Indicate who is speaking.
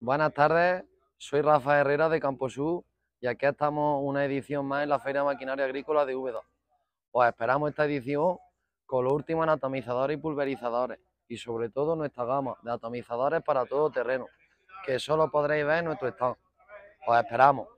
Speaker 1: Buenas tardes, soy Rafa Herrera de Camposú y aquí estamos una edición más en la Feria Maquinaria Agrícola de Úbeda. Os esperamos esta edición con los últimos atomizadores y pulverizadores y sobre todo nuestra gama de atomizadores para todo terreno, que solo podréis ver en nuestro estado. Os esperamos.